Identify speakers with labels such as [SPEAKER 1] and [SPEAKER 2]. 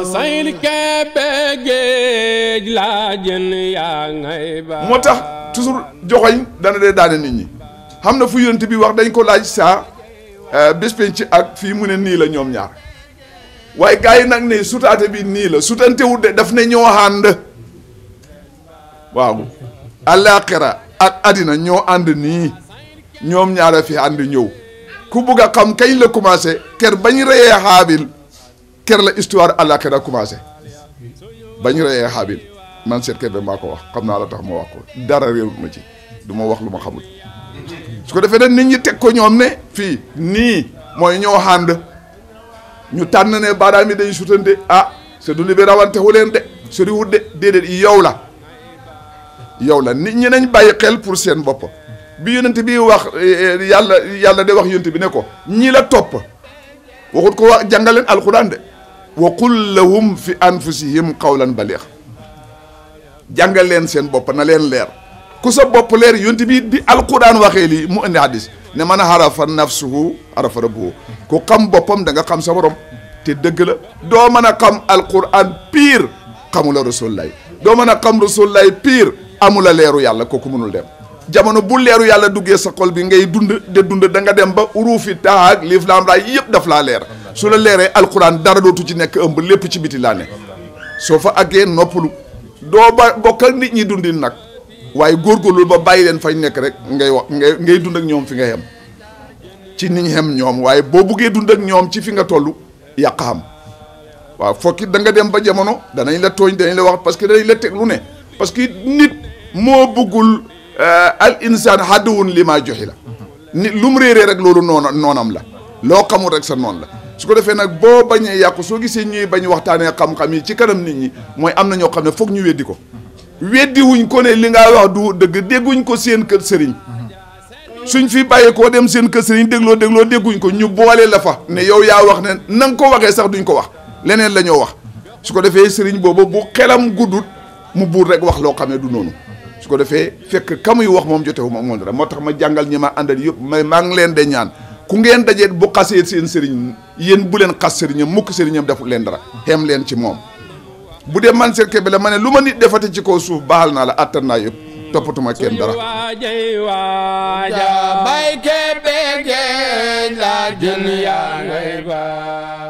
[SPEAKER 1] moo tax toujours joxoñ dana dee daane nit ñi xam na fu yonent bi wax dañ ko laaj saa euh, bés penc ak fii mu ne nii la ñoom ñaar waaye gars yi nag ne sutaate bi nii la sutantewut de daf ne ñoo ànd waaw alaaxira ak àddina ñoo ànd nii ñoom ñaar a fi ànd ñëw ku bugg a xam kañ la commencé ker bañ reyee xaabil ker la histoire àllaaxira commencé ba ñu reyee Haabil man Seet Kebe maa ko wax xam naa la tax dara réerut ma ci du ma wax lu ma xamul su ko defee nag nit ñi teg ko ñoom ne fii nii mooy ñoo ànd ñu tànn ne baaraam yi dañu sutante ah c'est du libéral leen de sori wut yow la yow la nit ñi nañ bàyyi xel pour seen bopp bi yonent bi wax eh, eh, yàlla yàlla de wax yonent bi ne ko ñii la topp waxut ko wax jàngaleen alxuraan de وقل لهم في انفسهم قولا بليغا جانغال لين سين بوب نا لين لير كوسا بوب لير يونتي بي دي القران واخي لي مو اندي حديث ني من عرف نفسه عرف ربه كو خم بوبم داغا خم سا وروم تي دغ لا دو مانا خم القران بير خمو رسول الله دو مانا خم رسول الله بير امولا ليرو يالا كوكو منول ديم jamono bu leeru yàlla duggee sa xol bi ngay dund de dund danga dem ba uruufi taag liif laam raay yëpp daf laa leer su la leeree alxuraan dara dootu ci nekk ëmb lépp ci biti laa ne soo fa àggee noppalu doo ba bokk ak nit ñi dundin nag waaye góor góorlu ba bàyyi leen fay nekk rek ngay wax ngay ngay dund ak ñoom fi nga yem ci ni ñu ñoom waaye boo buggee dund ak ñoom ci fi nga toll yàq xam waaw fokki da nga dem ba jamono danañ la tooñ danañ la wax parce que danañ la ne parce que moo buggul Euh, al insaan hadduwun li maa joxi la ni lu mu réeree rek loolu noona noonam la loo xamul rek sa noon la su ko defee nag boo bañee yàqu soo gisee ñuy bañ waxtaanee xam-xam yi ci kanam nit ñi mooy am na ñoo xam ne foog ñu weddi ko weddi wuñ ko ne li nga wax du dëgg dégguñ ko seen kër sëriñ suñ fi bàyyi koo dem seen kër sëriñ dégloo dégloo dégguñ ko ñu boolee la fa ne yow yaa wax ne na ko waxee sax duñ ko wax leneen la ñoo wax su ko defee sëriñ boobu bu xelam guddut mu buur rek wax loo xam ne du noonu su ko defee fekk kamuy wax moom jotewu ma moom dara moo tax ma jàngal ñi ma àndal yëpp may maa ngi leen de ñaan ku ngeen dajee bu xasee seen sëriñ yéen bu leen xas sëriñam mukk sëriñam deful leen dara xem leen ci moom bu dee man Sër Kébé la ma ne lu ma nit defati ci kaw suuf baaxal naa la attan naa yëpp toppatuma kenn dara waajay waaja bay Kébé la jën yaa ngay ba